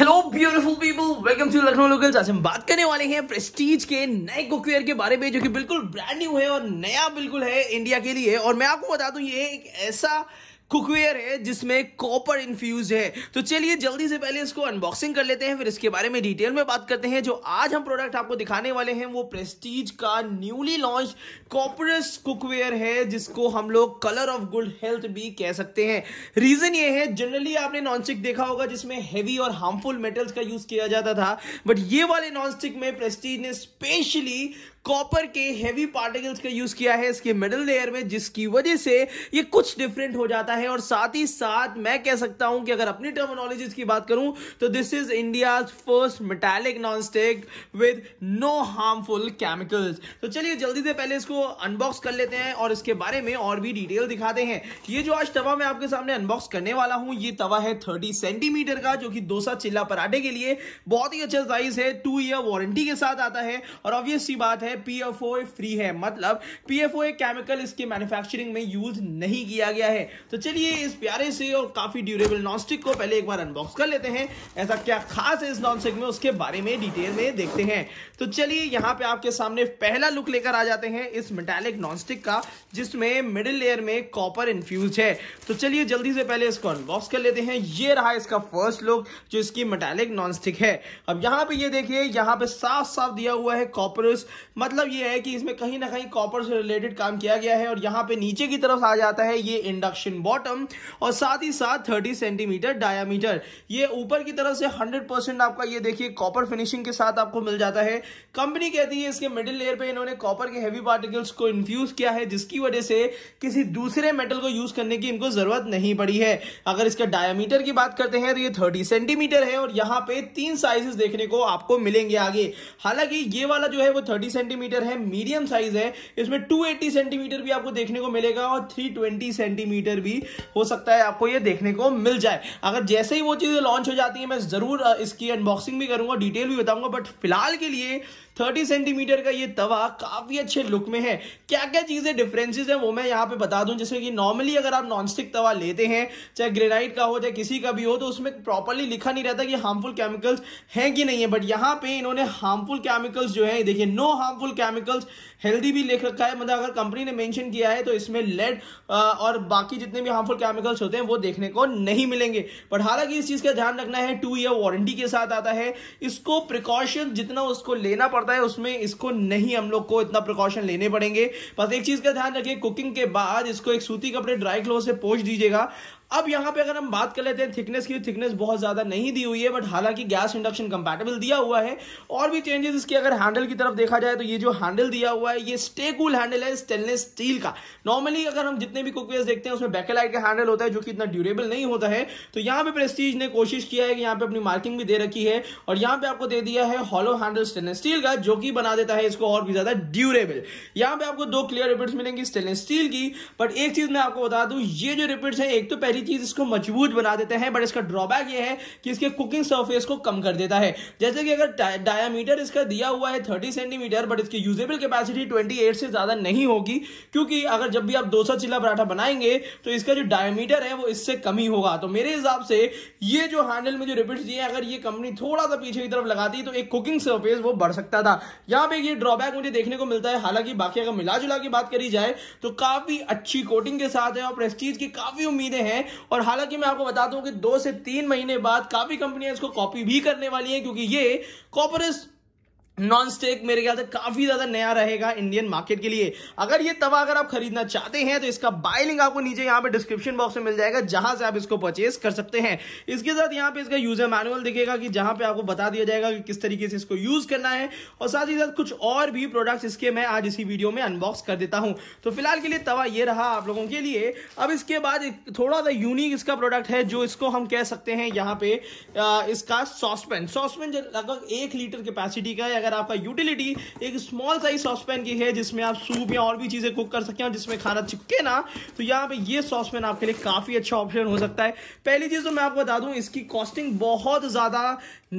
hello beautiful people welcome to Lucknow locals आज हम बात करने वाले हैं प्रेस्टीज के नए कुकवेयर के बारे में जो कि बिल्कुल ब्रांड न्यू है और नया बिल्कुल है इंडिया के लिए और मैं आपको बता दूं ये एक ऐसा कुकवेयर है जिसमें कॉपर इन्फ्यूज है तो चलिए जल्दी से पहले इसको अनबॉक्सिंग कर लेते हैं फिर इसके बारे में डिटेल में बात करते हैं जो आज हम प्रोडक्ट आपको दिखाने वाले हैं वो प्रेस्टीज का न्यूली लॉन्च कॉपरस कुकवेयर है जिसको हम लोग कलर ऑफ गुड हेल्थ भी कह सकते हैं रीजन ये है जनरली आपने नॉनस्टिक देखा होगा जिसमें हैवी और हार्मफुल मेटल्स का यूज किया जाता था बट ये वाले नॉनस्टिक में प्रेस्टीज ने स्पेशली कॉपर के हेवी पार्टिकल्स का यूज किया है इसके मिडल लेयर में जिसकी वजह से ये कुछ डिफरेंट हो जाता है और साथ ही साथ मैं कह सकता हूं कि अगर अपनी टर्मोनोलॉजी की बात करूं तो this is India first metallic non stick with no harmful chemicals तो चलिए जल्दी से पहले इसको अनबॉक्स कर लेते हैं और इसके बारे में और भी डिटेल दिखाते हैं ये जो आज तवा मैं आपके सामने अनबॉक्स करने वाला हूं ये तवा है थर्टी सेंटीमीटर का जो कि डोसा चिल्ला पराठे के लिए बहुत ही अच्छा साइज है टू ईयर वारंटी के साथ आता है और ऑब्वियस सी बात है है पीएफओए फ्री है मतलब पीएफओए केमिकल इसके मैन्युफैक्चरिंग में यूज नहीं किया गया है तो चलिए इस प्यारे से और काफी ड्यूरेबल नॉनस्टिक को पहले एक बार अनबॉक्स कर लेते हैं ऐसा क्या खास है इस नॉनस्टिक में उसके बारे में डिटेल में देखते हैं तो चलिए यहाँ पे आपके सामने पहला लुक लेकर आ जाते हैं इस मेटेलिक नॉनस्टिक का जिसमें मिडिल लेयर में कॉपर इन्फ्यूज है तो चलिए जल्दी से पहले इसको अनबॉक्स कर लेते हैं ये रहा इसका फर्स्ट लुक जो इसकी मेटेलिक नॉनस्टिक है अब यहाँ पे ये देखिए यहाँ पे साफ साफ दिया हुआ है कॉपर मतलब ये है कि इसमें कहीं ना कहीं कॉपर से रिलेटेड काम किया गया है और यहाँ पे नीचे की तरफ आ जाता है ये इंडक्शन बॉटम और साथ ही साथ थर्टी सेंटीमीटर डायामीटर ये ऊपर की तरफ से हंड्रेड आपका ये देखिए कॉपर फिनिशिंग के साथ आपको मिल जाता है कंपनी कहती है इसके मिडिल लेयर पे इन्होंने कॉपर के हैवी पार्टिकल्स को इन्फ्यूज किया है जिसकी वजह से किसी दूसरे मेटल को यूज करने की इनको जरूरत नहीं पड़ी है अगर इसका डायामीटर की बात करते हैं तो ये थर्टी सेंटीमीटर है और यहाँ पे तीन साइजेस देखने को आपको मिलेंगे आगे हालांकि ये वाला जो है वो थर्टी सेंटीमीटर है मीडियम साइज है इसमें 280 सेंटीमीटर भी आपको देखने को मिलेगा और 320 सेंटीमीटर भी हो सकता है आपको ये देखने को मिल जाए अगर जैसे ही वो चीज़ें लॉन्च हो जाती है मैं ज़रूर इसकी अनबॉक्सिंग भी करूंगा डिटेल भी बताऊंगा बट फिलहाल के लिए 30 सेंटीमीटर का ये तवा काफ़ी अच्छे लुक में है क्या क्या चीज़ें डिफरेंसेस हैं वो मैं यहाँ पे बता दूं जैसे कि नॉर्मली अगर आप नॉनस्टिक तवा लेते हैं चाहे ग्रेनाइट का हो चाहे किसी का भी हो तो उसमें प्रॉपरली लिखा नहीं रहता कि हार्मफुल केमिकल्स हैं कि नहीं है बट यहाँ पे इन्होंने हार्मफुल केमिकल्स जो है देखिए no harm harmful chemicals healthy भी लिख रखा है मतलब अगर कंपनी ने मेंशन किया है तो इसमें लेड और बाकी जितने भी हार्मफुल केमिकल्स होते हैं वो देखने को नहीं मिलेंगे बट हालांकि इस चीज का ध्यान रखना है टू ईयर वारंटी के साथ आता है इसको प्रिकॉशन जितना उसको लेना पड़ता है उसमें इसको नहीं हम लोग को इतना प्रिकॉशन लेने पड़ेंगे बस एक चीज का ध्यान रखिए कुकिंग के बाद इसको एक सूती कपड़े ड्राई क्लोथ से पोच दीजिएगा अब यहाँ पे अगर हम बात कर लेते हैं थिकनेस की थिकनेस तो बहुत ज़्यादा नहीं दी हुई है बट हालांकि गैस इंडक्शन कंपैटिबल दिया हुआ है और भी चेंजेस इसके अगर हैंडल की तरफ देखा जाए तो ये जो हैंडल दिया हुआ है ये स्टेकूल हैंडल है स्टेनलेस स्टील का नॉर्मली अगर हम जितने भी कुकवेयर देखते हैं उसमें बैकेलाइट का हैंडल होता है जो कि इतना ड्यूरेबल नहीं होता है तो यहाँ पे प्रेस्टीज ने कोशिश किया है कि यहाँ पे अपनी मार्किंग भी दे रखी है और यहाँ पे आपको दे दिया है हॉलो हैंडल स्टेनलेस स्टील का जो कि बना देता है इसको और भी ज्यादा ड्यूरेबल यहाँ पे आपको दो क्लियर रिपिट्स मिलेंगी स्टेनलेस स्टील की बट एक चीज मैं आपको बता दू ये जो रिपिट्स है एक तो पहली बड़ी चीज इसको मजबूत बना देते हैं बट इसका ड्रॉबैक ये है कि इसके कुकिंग सरफेस को कम कर देता है जैसे कि अगर डायामीटर इसका दिया हुआ है थर्टी सेंटीमीटर बट इसकी यूजेबल कैपेसिटी ट्वेंटी से ज्यादा नहीं होगी क्योंकि अगर जब भी आप दो चिल्ला पराठा बनाएंगे तो इसका जो डायमीटर है वो इससे कम ही होगा तो मेरे हिसाब से ये जो हैंडल में जो रिपीट दिए अगर ये कंपनी थोड़ा सा पीछे की तरफ लगाती तो एक कुकिंग सर्फेस वो बढ़ सकता था यहाँ पे ये ड्रॉबैक मुझे देखने को मिलता है हालांकि बाकी अगर मिला की बात करी जाए तो काफी अच्छी कोटिंग के साथ है और प्रेस्टीज की काफी उम्मीदें हैं और हालांकि मैं आपको बता दूं कि दो से तीन महीने बाद काफी कंपनियां इसको कॉपी भी करने वाली हैं क्योंकि ये कॉपरस नॉन स्टेक मेरे ख्याल से काफी ज्यादा नया रहेगा इंडियन मार्केट के लिए अगर ये तवा अगर आप खरीदना चाहते हैं तो इसका बाय लिंक आपको नीचे यहाँ पे डिस्क्रिप्शन बॉक्स में मिल जाएगा जहां से आप इसको परचेज कर सकते हैं इसके साथ यहाँ पे इसका यूजर मैनुअल दिखेगा कि जहां पे आपको बता दिया जाएगा कि किस तरीके से इसको यूज करना है और साथ ही साथ कुछ और भी प्रोडक्ट इसके मैं आज इसी वीडियो में अनबॉक्स कर देता हूँ तो फिलहाल के लिए तवा ये रहा आप लोगों के लिए अब इसके बाद थोड़ा सा यूनिक इसका प्रोडक्ट है जो इसको हम कह सकते हैं यहाँ पे इसका सॉसपेन जो लगभग एक लीटर कैपेसिटी का अगर आपका यूटिलिटी एक स्मॉल साइज सॉसपैन की है जिसमें आप सूप या और भी चीज़ें कुक कर सकें और जिसमें खाना चिपके ना तो यहाँ पे ये सॉसपैन आपके लिए काफ़ी अच्छा ऑप्शन हो सकता है पहली चीज़ तो मैं आपको बता दूँ इसकी कॉस्टिंग बहुत ज़्यादा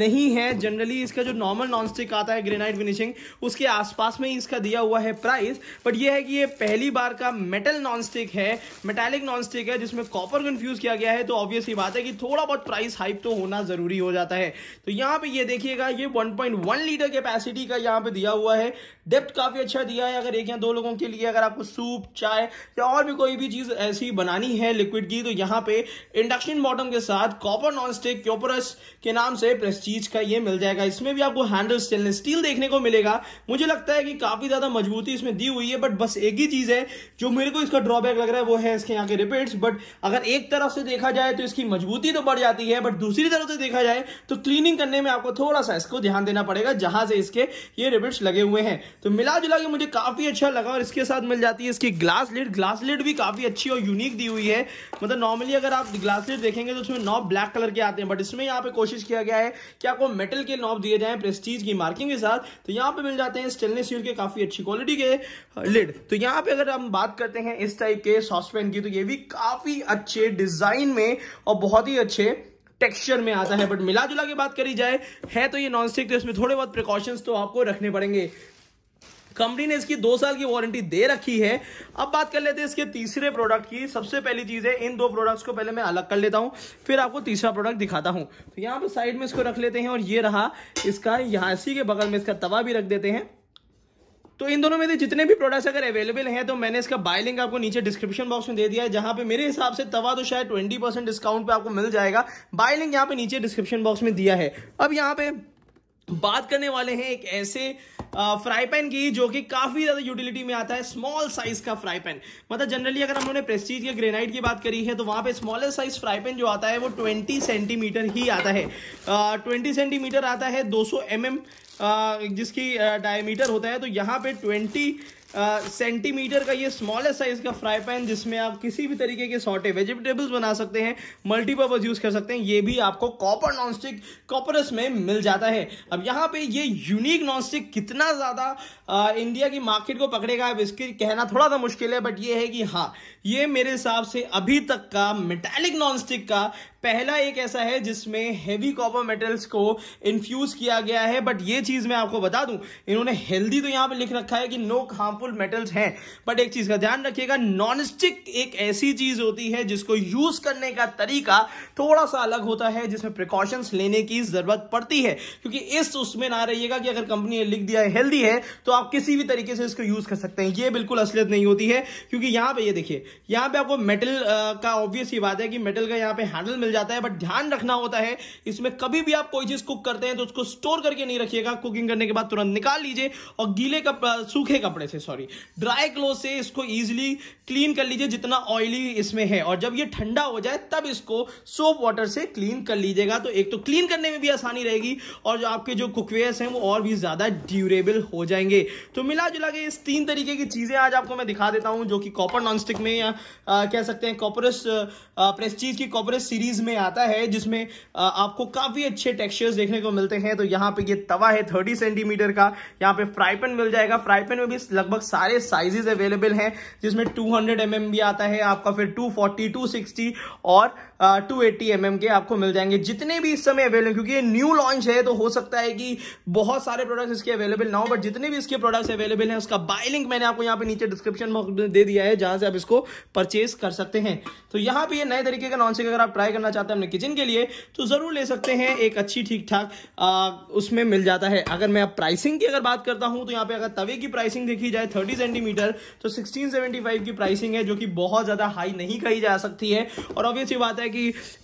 नहीं है जनरली इसका जो नॉर्मल नॉनस्टिक आता है ग्रेनाइट फिनिशिंग उसके आसपास में ही इसका दिया हुआ है प्राइस बट ये है कि ये पहली बार का मेटल नॉनस्टिक है मेटालिक नॉनस्टिक है जिसमें कॉपर कन्फ्यूज़ किया गया है तो ऑब्वियस ही बात है कि थोड़ा बहुत प्राइस हाइप तो होना ज़रूरी हो जाता है तो यहाँ पे ये देखिएगा ये 1.1 लीटर के कैपेसिटी का यहाँ पे दिया हुआ है डेप्थ काफी अच्छा दिया है अगर एक या दो लोगों के लिए अगर आपको सूप चाय या और भी कोई भी चीज ऐसी बनानी है लिक्विड की तो यहाँ पे इंडक्शन बॉटम के साथ कॉपर नॉन स्टिक क्योपरस के नाम से प्रेस्टीज का ये मिल जाएगा इसमें भी आपको हैंडल स्टेनलेस स्टील देखने को मिलेगा मुझे लगता है कि काफी ज्यादा मजबूती इसमें दी हुई है बट बस एक ही चीज है जो मेरे को इसका ड्रॉबैक लग रहा है वो है इसके यहाँ के रिपेट्स बट अगर एक तरफ से देखा जाए तो इसकी मजबूती तो बढ़ जाती है बट दूसरी तरफ से देखा जाए तो क्लीनिंग करने में आपको थोड़ा सा इसको ध्यान देना पड़ेगा जहां से से इसके ये रिबिट्स लगे हुए हैं तो मिला जुला के मुझे काफ़ी अच्छा लगा और इसके साथ मिल जाती है इसकी ग्लास लिड ग्लास लिड भी काफ़ी अच्छी और यूनिक दी हुई है मतलब नॉर्मली अगर आप ग्लास लिड देखेंगे तो उसमें नॉब ब्लैक कलर के आते हैं बट इसमें यहाँ पे कोशिश किया गया है कि आपको मेटल के नॉब दिए जाए प्रेस्टीज की मार्किंग के साथ तो यहाँ पे मिल जाते हैं स्टेनलेस स्टील के काफ़ी अच्छी क्वालिटी के लिड uh, तो यहाँ पे अगर हम बात करते हैं इस टाइप के सॉसपैन की तो ये भी काफ़ी अच्छे डिज़ाइन में और बहुत ही अच्छे टेक्सचर में आता है बट मिला जुला की बात करी जाए है तो ये नॉन स्टिक तो इसमें थोड़े बहुत प्रिकॉशंस तो आपको रखने पड़ेंगे कंपनी ने इसकी दो साल की वारंटी दे रखी है अब बात कर लेते हैं इसके तीसरे प्रोडक्ट की सबसे पहली चीज है इन दो प्रोडक्ट्स को पहले मैं अलग कर लेता हूं फिर आपको तीसरा प्रोडक्ट दिखाता हूं तो यहां पर साइड में इसको रख लेते हैं और ये रहा इसका यहां इसी के बगल में इसका तवा भी रख देते हैं तो इन दोनों में से जितने भी प्रोडक्ट्स अगर अवेलेबल हैं तो मैंने इसका बाय लिंक आपको नीचे डिस्क्रिप्शन बॉक्स में दे दिया है जहां पे मेरे हिसाब से तवा तो शायद ट्वेंटी परसेंट डिस्काउंट पे आपको मिल जाएगा बाय लिंक यहाँ पे नीचे डिस्क्रिप्शन बॉक्स में दिया है अब यहाँ पे बात करने वाले हैं एक ऐसे फ्राई पैन की जो कि काफी ज्यादा यूटिलिटी में आता है स्मॉल साइज का फ्राई पैन मतलब जनरली अगर हम लोगों ने प्रेस्टीज या ग्रेनाइट की बात करी है तो वहां पे स्मॉलेस्ट साइज फ्राई पैन जो आता है वो ट्वेंटी सेंटीमीटर ही आता है ट्वेंटी सेंटीमीटर आता है दो सौ mm, uh, जिसकी डायमीटर होता है तो यहाँ पे ट्वेंटी सेंटीमीटर का ये स्मॉलेस्ट साइज का फ्राई पैन जिसमें आप किसी भी तरीके के सॉटे वेजिटेबल्स बना सकते हैं मल्टीपर्पज यूज कर सकते हैं ये भी आपको कॉपर नॉनस्टिक कॉपरस में मिल जाता है अब यहाँ पे ये यूनिक नॉनस्टिक कितना ज्यादा इंडिया की मार्केट को पकड़ेगा अब इसके कहना थोड़ा सा मुश्किल है बट ये है कि हाँ ये मेरे हिसाब से अभी तक का मेटेलिक नॉनस्टिक का पहला एक ऐसा है जिसमें हैवी कॉपर मेटल्स को इन्फ्यूज किया गया है बट ये चीज मैं आपको बता दूं इन्होंने हेल्दी तो यहां पे लिख रखा है कि नो हार्मफुल मेटल्स हैं बट एक चीज का ध्यान रखिएगा नॉन स्टिक एक ऐसी चीज होती है जिसको यूज करने का तरीका थोड़ा सा अलग होता है जिसमें प्रिकॉशंस लेने की जरूरत पड़ती है क्योंकि इस उसमें ना रहिएगा कि अगर कंपनी ने लिख दिया है हेल्दी है तो आप किसी भी तरीके से इसको यूज कर सकते हैं ये बिल्कुल असलियत नहीं होती है क्योंकि यहां पे ये देखिए यहां पर आपको मेटल का ऑब्वियस ही बात है कि मेटल का यहां पे हैंडल मिल जाता है बट ध्यान रखना होता है इसमें कभी भी आप कोई चीज कुक करते हैं तो उसको स्टोर करके नहीं रखिएगा कुकिंग करने के बाद तुरंत निकाल लीजिए और गीले कप सूखे कपड़े से सॉरी ड्राई क्लोथ से इसको ईजिली क्लीन कर लीजिए जितना ऑयली इसमें है और जब ये ठंडा हो जाए तब इसको सोप वाटर से क्लीन कर लीजिएगा तो एक तो क्लीन करने में भी आसानी रहेगी और जो आपके जो कुकवेयर्स हैं वो और भी ज़्यादा ड्यूरेबल हो जाएंगे तो मिला जुला के इस तीन तरीके की चीज़ें आज आपको मैं दिखा देता हूं जो कि कॉपर नॉनस्टिक में या आ, कह सकते हैं कॉपरस प्रेस्टीज की कॉपरस सीरीज में आता है जिसमें आपको काफ़ी अच्छे टेक्सचर्स देखने को मिलते हैं तो यहाँ पे ये तवा है थर्टी सेंटीमीटर का यहाँ पे फ्राईपेन मिल जाएगा फ्राईपेन में भी लगभग सारे साइजेस अवेलेबल हैं जिसमें टू हंड्रेड mm भी आता है आपका फिर टू फोर्टी टू सिक्सटी और टू एट्टी एम के आपको मिल जाएंगे जितने भी इस समय अवेलेबल क्योंकि ये न्यू लॉन्च है तो हो सकता है कि बहुत सारे प्रोडक्ट्स इसके अवेलेबल ना हो बट जितने भी इसके प्रोडक्ट्स अवेलेबल हैं उसका बाय लिंक मैंने आपको यहाँ पे नीचे डिस्क्रिप्शन में दे दिया है जहां से आप इसको परचेज कर सकते हैं तो यहाँ पे ये नए तरीके का नॉन अगर आप ट्राई करना चाहते हैं अपने किचन के लिए तो ज़रूर ले सकते हैं एक अच्छी ठीक ठाक उसमें मिल जाता है अगर मैं अब प्राइसिंग की अगर बात करता हूँ तो यहाँ पे अगर तवे की प्राइसिंग देखी जाए थर्टी सेंटीमीटर तो सिक्सटीन की प्राइसिंग है जो कि बहुत ज़्यादा हाई नहीं कही जा सकती है और ऑब्वियस ये बात है कि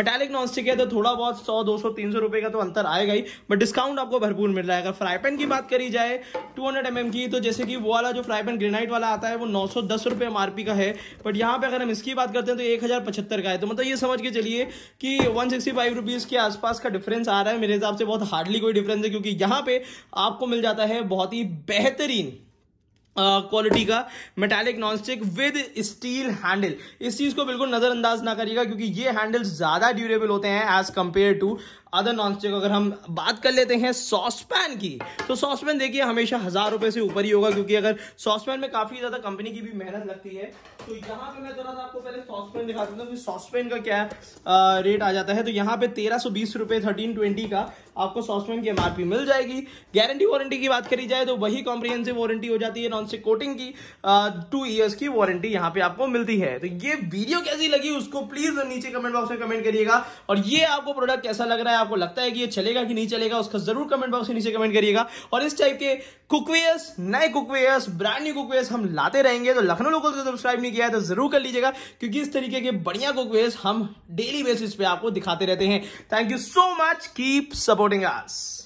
मेटालिक नॉनस्टिक है तो थोड़ा बहुत सौ दो सौ तीन का तो अंतर आएगा ही बट डिस्काउंट आपको भरपूर मिल रहा है अगर फ्राई पैन की बात करी जाए टू हंड्रेड की तो जैसे कि वो वाला जो फ्राई पैन ग्रेनाइट वाला आता है वो नौ सौ दस रुपये एम का है बट यहाँ पे अगर हम इसकी बात करते हैं तो एक हजार पचहत्तर का है तो मतलब ये समझ के चलिए कि वन सिक्सटी फाइव रुपीज़ के आसपास का डिफरेंस आ रहा है मेरे हिसाब से बहुत हार्डली कोई डिफरेंस है क्योंकि यहाँ पे आपको मिल जाता है बहुत ही बेहतरीन क्वालिटी uh, का metallic nonstick with steel handle इस चीज को बिल्कुल नजरअंदाज ना करिएगा क्योंकि ये हैंडल्स ज्यादा ड्यूरेबल होते हैं as compare to other non stick अगर हम बात कर लेते हैं सॉसपैन की तो सॉसपैन देखिए हमेशा हज़ार रुपए से ऊपर ही होगा क्योंकि अगर सॉसपैन में काफ़ी ज़्यादा कंपनी की भी मेहनत लगती है तो यहाँ पे मैं थोड़ा सा आपको पहले सॉसपैन दिखा देता हूँ सॉसपैन का क्या आ, रेट आ जाता है तो यहाँ पे तेरह सौ बीस रुपए थर्टीन ट्वेंटी का आपको सॉसपैन की एमआरपी मिल जाएगी गारंटी वारंटी की बात करी जाए तो वही कॉम्प्रिहेंसिव वारंटी हो जाती है नॉन स्टिक कोटिंग की टू ईयर्स की वारंटी यहाँ पे आपको मिलती है तो ये वीडियो कैसी लगी उसको प्लीज़ नीचे कमेंट बॉक्स में कमेंट करिएगा और ये आपको प्रोडक्ट कैसा लग रहा है आपको लगता है कि ये चलेगा कि नहीं चलेगा उसका जरूर कमेंट बॉक्स के नीचे कमेंट करिएगा और इस टाइप के कुकवेयर्स नए कुकवेयर्स ब्रांड न्यू कुकवेयर्स हम लाते रहेंगे तो लखनऊ लोकल से सब्सक्राइब नहीं किया है तो जरूर कर लीजिएगा क्योंकि इस तरीके के बढ़िया कुकवेयर्स हम डेली बेसिस पे आपको दिखाते रहते हैं thank you so much keep supporting us